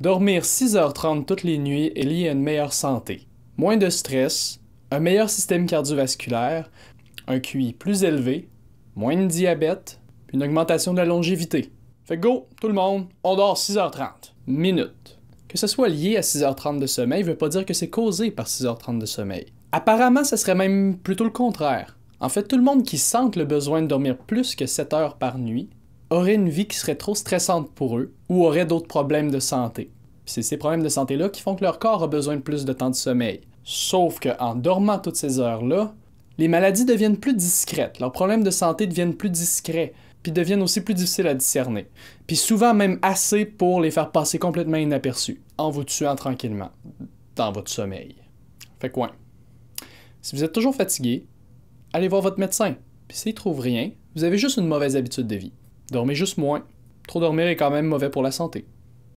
Dormir 6h30 toutes les nuits est lié à une meilleure santé. Moins de stress, un meilleur système cardiovasculaire, un QI plus élevé, moins de diabète, une augmentation de la longévité. Fait go, tout le monde, on dort 6h30. Minute. Que ce soit lié à 6h30 de sommeil ne veut pas dire que c'est causé par 6h30 de sommeil. Apparemment, ce serait même plutôt le contraire. En fait, tout le monde qui sente le besoin de dormir plus que 7 heures par nuit auraient une vie qui serait trop stressante pour eux ou auraient d'autres problèmes de santé. C'est ces problèmes de santé-là qui font que leur corps a besoin de plus de temps de sommeil. Sauf qu'en dormant toutes ces heures-là, les maladies deviennent plus discrètes, leurs problèmes de santé deviennent plus discrets, puis deviennent aussi plus difficiles à discerner, puis souvent même assez pour les faire passer complètement inaperçus, en vous tuant tranquillement, dans votre sommeil. Fait quoi? Si vous êtes toujours fatigué, allez voir votre médecin, puis s'il trouve rien, vous avez juste une mauvaise habitude de vie. Dormez juste moins. Trop dormir est quand même mauvais pour la santé.